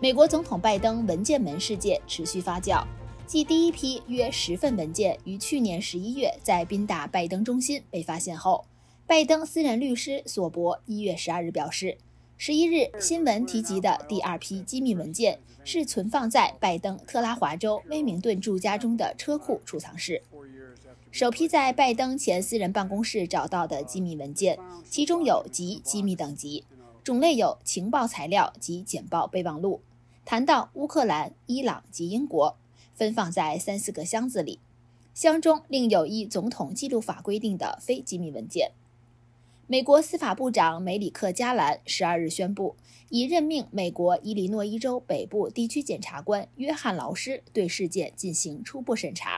美国总统拜登文件门事件持续发酵。继第一批约十份文件于去年十一月在宾大拜登中心被发现后，拜登私人律师索博一月十二日表示，十一日新闻提及的第二批机密文件是存放在拜登特拉华州威明顿住家中的车库储藏室。首批在拜登前私人办公室找到的机密文件，其中有极机密等级，种类有情报材料及简报备忘录。谈到乌克兰、伊朗及英国，分放在三四个箱子里，箱中另有一总统记录法规定的非机密文件。美国司法部长梅里克·加兰十二日宣布，已任命美国伊利诺伊州北部地区检察官约翰·劳斯对事件进行初步审查。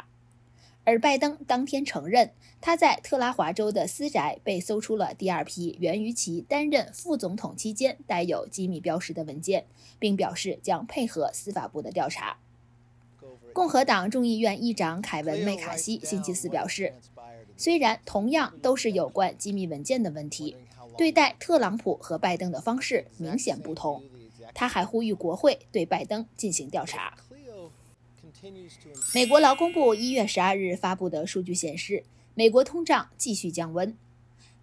而拜登当天承认，他在特拉华州的私宅被搜出了第二批源于其担任副总统期间带有机密标识的文件，并表示将配合司法部的调查。共和党众议院议长凯文·麦卡锡星期四表示，虽然同样都是有关机密文件的问题，对待特朗普和拜登的方式明显不同。他还呼吁国会对拜登进行调查。美国劳工部一月十二日发布的数据显示，美国通胀继续降温。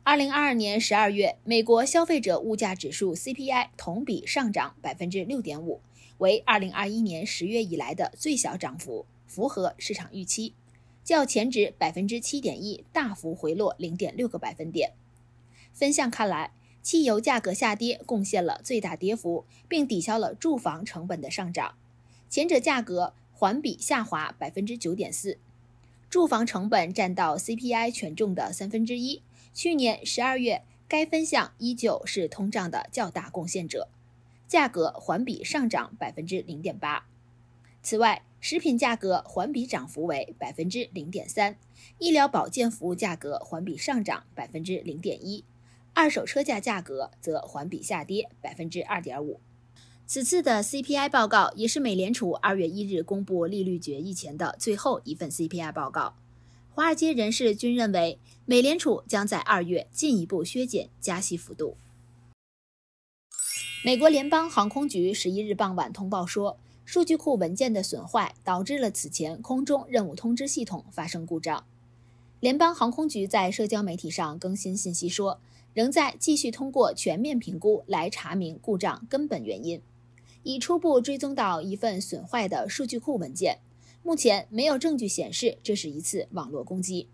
二零二二年十二月，美国消费者物价指数 CPI 同比上涨百分之六点五，为二零二一年十月以来的最小涨幅，符合市场预期。较前值百分之七点一大幅回落零点六个百分点。分项看来，汽油价格下跌贡献了最大跌幅，并抵消了住房成本的上涨。前者价格。环比下滑百分之九点四，住房成本占到 CPI 权重的三分之一。去年十二月，该分项依旧是通胀的较大贡献者，价格环比上涨百分之零点八。此外，食品价格环比涨幅为百分之零点三，医疗保健服务价格环比上涨百分之零点一，二手车价价格则环比下跌百分之二点五。此次的 CPI 报告也是美联储二月一日公布利率决议前的最后一份 CPI 报告。华尔街人士均认为，美联储将在二月进一步削减加息幅度。美国联邦航空局十一日傍晚通报说，数据库文件的损坏导致了此前空中任务通知系统发生故障。联邦航空局在社交媒体上更新信息说，仍在继续通过全面评估来查明故障根本原因。已初步追踪到一份损坏的数据库文件，目前没有证据显示这是一次网络攻击。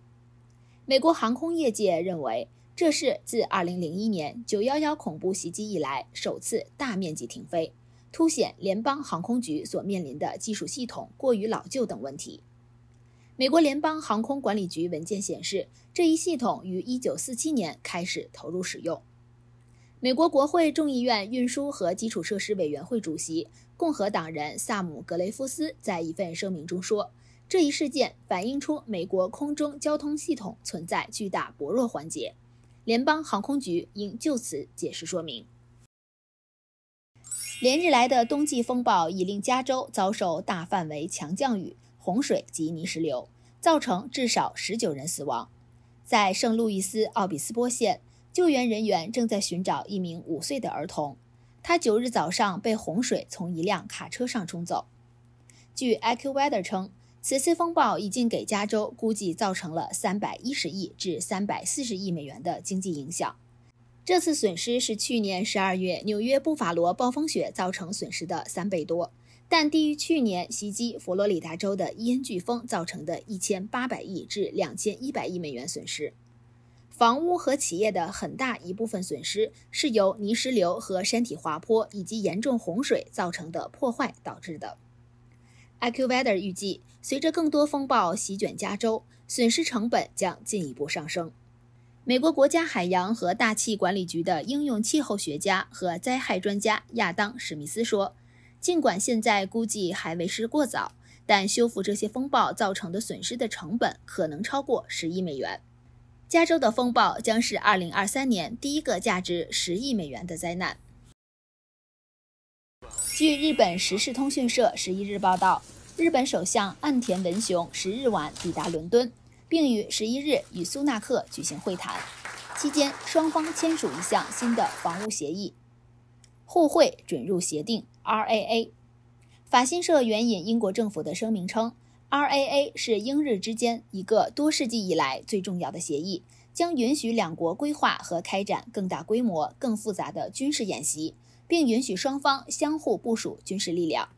美国航空业界认为，这是自2001年911恐怖袭击以来首次大面积停飞，凸显联邦航空局所面临的技术系统过于老旧等问题。美国联邦航空管理局文件显示，这一系统于1947年开始投入使用。美国国会众议院运输和基础设施委员会主席、共和党人萨姆·格雷夫斯在一份声明中说：“这一事件反映出美国空中交通系统存在巨大薄弱环节，联邦航空局应就此解释说明。”连日来的冬季风暴已令加州遭受大范围强降雨、洪水及泥石流，造成至少十九人死亡。在圣路易斯奥比斯波县。救援人员正在寻找一名五岁的儿童，他九日早上被洪水从一辆卡车上冲走。据 iQ Weather 称，此次风暴已经给加州估计造成了三百一十亿至三百四十亿美元的经济影响。这次损失是去年十二月纽约布法罗暴风雪造成损失的三倍多，但低于去年袭击佛罗里达州的伊恩飓风造成的一千八百亿至两千一百亿美元损失。房屋和企业的很大一部分损失是由泥石流和山体滑坡以及严重洪水造成的破坏导致的。AccuWeather 预计，随着更多风暴席卷加州，损失成本将进一步上升。美国国家海洋和大气管理局的应用气候学家和灾害专家亚当·史密斯说：“尽管现在估计还为时过早，但修复这些风暴造成的损失的成本可能超过十亿美元。”加州的风暴将是二零二三年第一个价值十亿美元的灾难。据日本时事通讯社十一日报道，日本首相岸田文雄十日晚抵达伦敦，并于十一日与苏纳克举行会谈，期间双方签署一项新的防务协议——互惠准入协定 （RAA）。法新社援引英国政府的声明称。R A A 是英日之间一个多世纪以来最重要的协议，将允许两国规划和开展更大规模、更复杂的军事演习，并允许双方相互部署军事力量。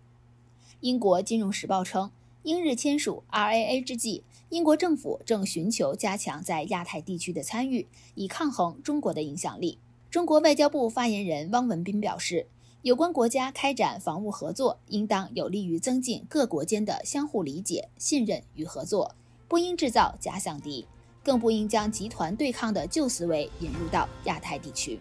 英国《金融时报》称，英日签署 R A A 之际，英国政府正寻求加强在亚太地区的参与，以抗衡中国的影响力。中国外交部发言人汪文斌表示。有关国家开展防务合作，应当有利于增进各国间的相互理解、信任与合作，不应制造假想敌，更不应将集团对抗的旧思维引入到亚太地区。